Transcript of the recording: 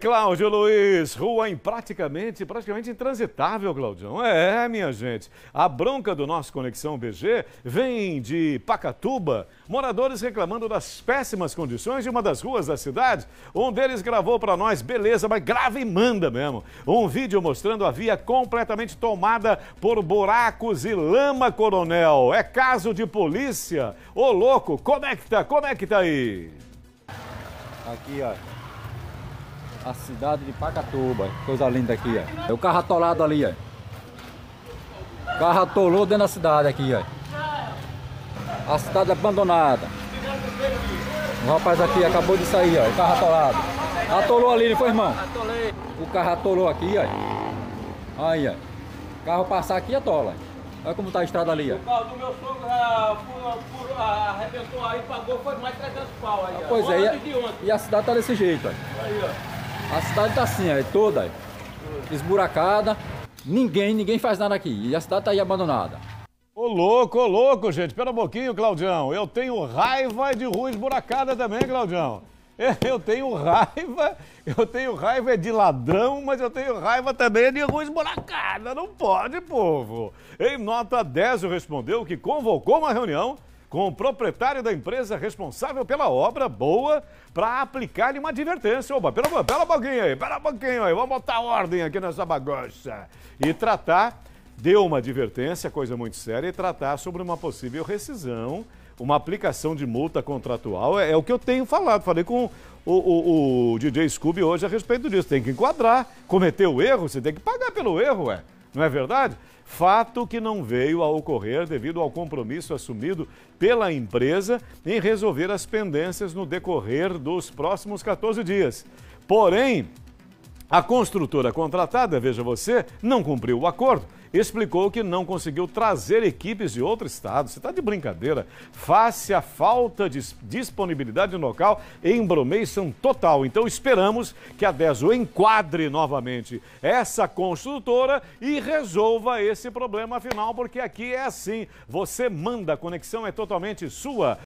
Cláudio Luiz, rua praticamente praticamente intransitável, Claudião. É, minha gente. A bronca do nosso Conexão BG vem de Pacatuba. Moradores reclamando das péssimas condições de uma das ruas da cidade. Um deles gravou para nós, beleza, mas grava e manda mesmo. Um vídeo mostrando a via completamente tomada por buracos e lama, coronel. É caso de polícia. Ô, louco, conecta, conecta aí. Aqui, ó a cidade de Pacatuba. Coisa linda aqui, ó. É. é o carro atolado ali, ó. É. O carro atolou dentro da cidade aqui, ó. É. A cidade abandonada. O rapaz aqui acabou de sair, ó. O carro atolado. Atolou ali, não foi, irmão? Atolei. O carro atolou aqui, ó. Aí, ó. O carro passar aqui atola. Olha como tá a estrada ali, ó. O carro do meu sogro ah, por, ah, por, ah, arrebentou aí, pagou, foi mais 300 pau aí, Pois é, e a, e a cidade tá desse jeito, ó. Aí, ó. A cidade tá assim, é toda, aí, esburacada. Ninguém, ninguém faz nada aqui. E a cidade tá aí abandonada. Ô louco, ô louco, gente. Pera um pouquinho, Claudião. Eu tenho raiva de rua esburacada também, Claudião. Eu tenho raiva, eu tenho raiva de ladrão, mas eu tenho raiva também de rua esburacada. Não pode, povo. Em nota 10, respondeu que convocou uma reunião com o proprietário da empresa responsável pela obra boa para aplicar-lhe uma advertência. Opa, pera, pera um pouquinho aí, pera um pouquinho aí, vamos botar ordem aqui nessa bagunça. E tratar, deu uma advertência, coisa muito séria, e tratar sobre uma possível rescisão, uma aplicação de multa contratual. É, é o que eu tenho falado, falei com o, o, o DJ Scooby hoje a respeito disso. Tem que enquadrar, cometeu erro, você tem que pagar pelo erro, ué. Não é verdade? Fato que não veio a ocorrer devido ao compromisso assumido pela empresa em resolver as pendências no decorrer dos próximos 14 dias. Porém, a construtora contratada, veja você, não cumpriu o acordo. Explicou que não conseguiu trazer equipes de outro estado. Você está de brincadeira. Face à falta de disponibilidade local, embromeção total. Então esperamos que a DESO enquadre novamente essa construtora e resolva esse problema final, porque aqui é assim. Você manda, a conexão é totalmente sua.